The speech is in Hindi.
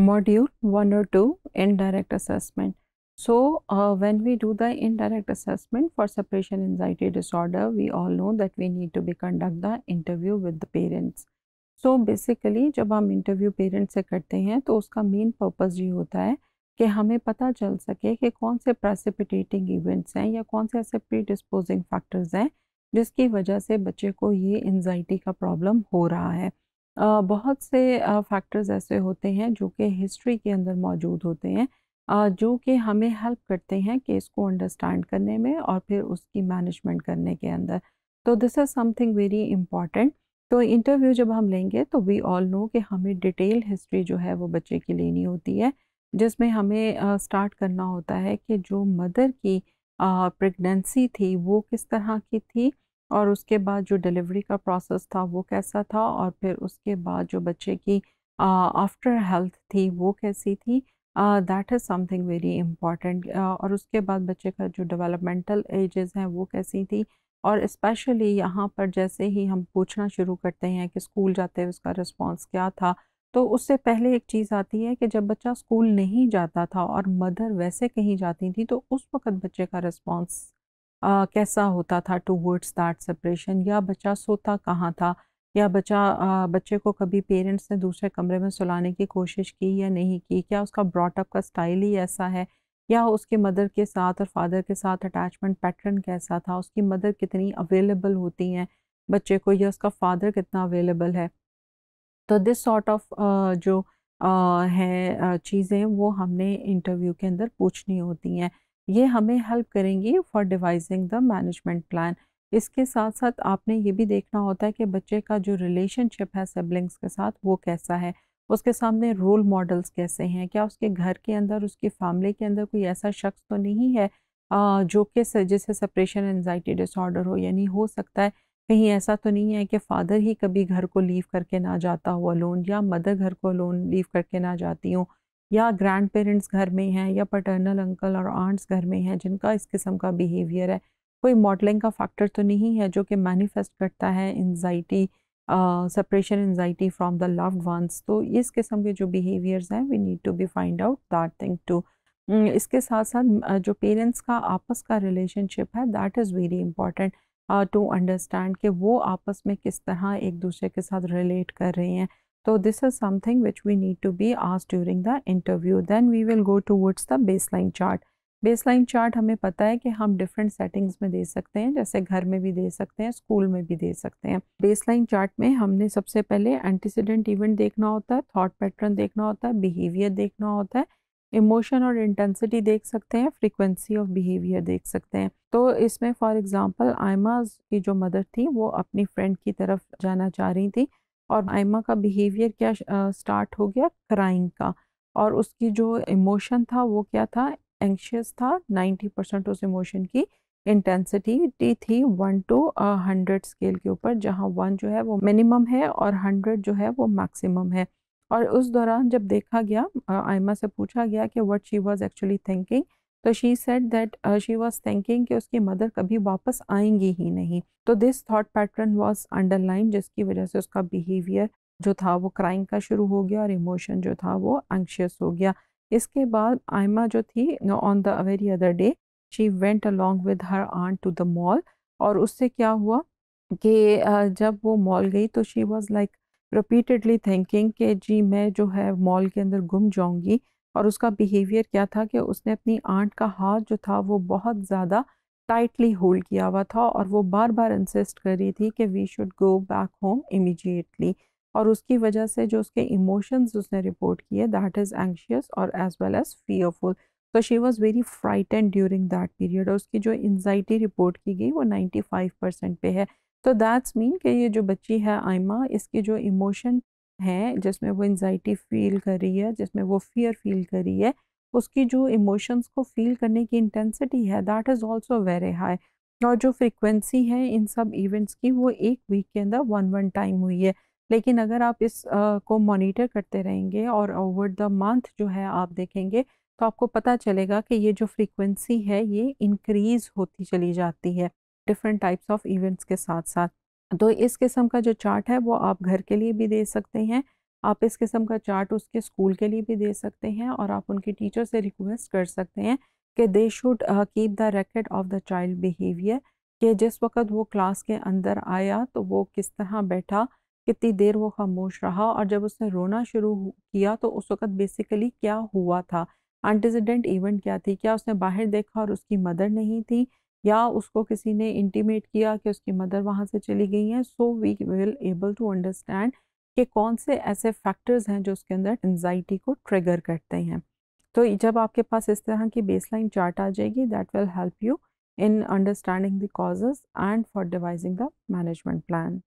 module 1 or 2 indirect assessment so uh, when we do the indirect assessment for separation anxiety disorder we all know that we need to be conduct the interview with the parents so basically jab hum interview parents se karte hain to uska main purpose ye hota hai कि हमें पता चल सके कि कौन से प्रेसिपिटेटिंग इवेंट्स हैं या कौन से ऐसे प्री डिस्पोजिंग फैक्टर्स हैं जिसकी वजह से बच्चे को ये एनजाइटी का प्रॉब्लम हो रहा है बहुत से फैक्टर्स ऐसे होते हैं जो कि हिस्ट्री के अंदर मौजूद होते हैं जो कि हमें हेल्प करते हैं केस को अंडरस्टैंड करने में और फिर उसकी मैनेजमेंट करने के अंदर तो this is something very important तो इंटरव्यू जब हम लेंगे तो वी ऑल नो कि हमें डिटेल हिस्ट्री जो है वो बच्चे की लेनी होती है जिसमें हमें स्टार्ट करना होता है कि जो मदर की प्रेगनेंसी थी वो किस तरह की थी और उसके बाद जो डिलीवरी का प्रोसेस था वो कैसा था और फिर उसके बाद जो बच्चे की आफ्टर हेल्थ थी वो कैसी थी that is something very important और उसके बाद बच्चे का जो डेवलपमेंटल एजेस हैं वो कैसी थी और इस्पेशली यहाँ पर जैसे ही हम पूछना शुरू करते हैं कि स्कूल जाते हुए उसका रिस्पॉन्स क्या था तो उससे पहले एक चीज़ आती है कि जब बच्चा स्कूल नहीं जाता था और मदर वैसे कहीं जाती थी तो उस वक्त बच्चे का रिस्पॉन्स आ, कैसा होता था टूवर्ड्स दैट सेपरेशन या बच्चा सोता कहाँ था या बच्चा आ, बच्चे को कभी पेरेंट्स ने दूसरे कमरे में सुलाने की कोशिश की या नहीं की क्या उसका ब्रॉटअप का स्टाइल ही ऐसा है या उसके मदर के साथ और फादर के साथ अटैचमेंट पैटर्न कैसा था उसकी मदर कितनी अवेलेबल होती हैं बच्चे को या उसका फादर कितना अवेलेबल है तो दिस सॉर्ट ऑफ जो है चीज़ें वो हमने इंटरव्यू के अंदर पूछनी होती हैं ये हमें हेल्प करेंगी for devising the management plan इसके साथ साथ आपने ये भी देखना होता है कि बच्चे का जो रिलेशनशिप है सिबलिंग्स के साथ वो कैसा है उसके सामने रोल मॉडल्स कैसे हैं क्या उसके घर के अंदर उसकी फैमिली के अंदर कोई ऐसा शख्स तो नहीं है जो कि जैसे सेपरेशन एनजाइटी डिसऑर्डर हो यानी हो सकता है कहीं ऐसा तो नहीं है कि फ़ादर ही कभी घर को लीव करके ना जाता हो अलोन या मदर घर को अलोन लीव करके ना जाती हूँ या ग्रैंड पेरेंट्स घर में हैं या पटर्नल अंकल और आंट्स घर में हैं जिनका इस किस्म का बिहेवियर है कोई मॉडलिंग का फैक्टर तो नहीं है जो कि मैनिफेस्ट करता है anxiety separation anxiety from the loved ones तो इस किस्म के जो बिहेवियर्स हैं we need to be find out that thing to इसके साथ साथ जो पेरेंट्स का आपस का रिलेशनशिप है that is very important to understand कि वो आपस में किस तरह एक दूसरे के साथ रिलेट कर रहे हैं So this is something which we need to be asked during the interview. Then we will go towards the baseline baseline chart हमें पता है कि हम डिफरेंट सेटिंग्स में दे सकते हैं जैसे घर में भी दे सकते हैं स्कूल में भी दे सकते हैं बेसलाइन चार्ट में हमने सबसे पहले एंटीसीडेंट इवेंट देखना होता है थॉट पैटर्न देखना होता है बिहेवियर देखना होता है इमोशन और इंटेंसिटी देख सकते हैं फ्रीक्वेंसी ऑफ बिहेवियर देख सकते हैं तो इसमें फॉर एग्जाम्पल आयमाज की जो मदर थी वो अपनी फ्रेंड की तरफ जाना चाह रही थी और आयमा का बिहेवियर क्या स्टार्ट हो गया क्राइंग का और उसकी जो इमोशन था वो क्या था एंक्शियस था 90 परसेंट उस इमोशन की इंटेंसिटी थी वन टू हंड्रेड स्केल के ऊपर जहाँ वन जो है वो मिनिमम है और हंड्रेड जो है वो मैक्सिमम है और उस दौरान जब देखा गया आयमा से पूछा गया कि what she was actually thinking तो she said that she was thinking कि उसकी मदर कभी वापस आएंगी ही नहीं तो this thought pattern was underline जिसकी वजह से उसका बिहेवियर जो था वो क्राइम का शुरू हो गया और इमोशन जो था वो एंक्शियस हो गया इसके बाद आयमा जो थी on the very other day she went along with her aunt to the mall और उससे क्या हुआ कि uh, जब वो मॉल गई तो she was like repeatedly thinking कि जी मैं जो है मॉल के अंदर घूम जाऊंगी और उसका बिहेवियर क्या था कि उसने अपनी आंट का हाथ जो था वो बहुत ज़्यादा टाइटली होल्ड किया हुआ था और वो बार बार इंसिस्ट कर रही थी कि we should go back home immediately और उसकी वजह से जो उसके इमोशंस उसने रिपोर्ट किए दैट इज़ एंशियस और एज वेल एज़ फियरफुल तो she was very frightened during that period और उसकी जो एनजाइटी रिपोर्ट की गई वो फाइव परसेंट पे है तो दैट्स मीन कि ये जो बच्ची है आयमा इसकी जो इमोशन है जिसमें वो एनजाइटी फील कर रही है जिसमें वो फियर फील कर रही है उसकी जो इमोशंस को फील करने की इंटेंसिटी है that is also very high और जो फ्रिक्वेंसी है इन सब इवेंट्स की वो एक वीक के अंदर वन वन टाइम हुई है लेकिन अगर आप इस आ, को मॉनिटर करते रहेंगे और ओवर द मंथ जो है आप देखेंगे तो आपको पता चलेगा कि ये जो फ्रीक्वेंसी है ये इंक्रीज़ होती चली जाती है डिफरेंट टाइप्स ऑफ इवेंट्स के साथ साथ तो इस किस्म का जो चार्ट है वो आप घर के लिए भी दे सकते हैं आप इस किस्म का चार्ट उसके स्कूल के लिए भी दे सकते हैं और आप उनके टीचर से रिक्वेस्ट कर सकते हैं कि they should keep the record of the child behaviour कि जिस वक्त वो क्लास के अंदर आया तो वो किस तरह बैठा कितनी देर वो खामोश रहा और जब उसने रोना शुरू किया तो उस वक्त बेसिकली क्या हुआ था एंटीसीडेंट इवेंट क्या थी क्या उसने बाहर देखा और उसकी मदर नहीं थी या उसको किसी ने इंटीमेट किया कि उसकी मदर वहाँ से चली गई हैं so we will able to understand कि कौन से ऐसे फैक्टर्स हैं जो उसके अंदर एनजाइटी को ट्रिगर करते हैं तो जब आपके पास इस तरह की बेसलाइन चार्ट आ जाएगी that will help you in understanding the causes and for devising the management plan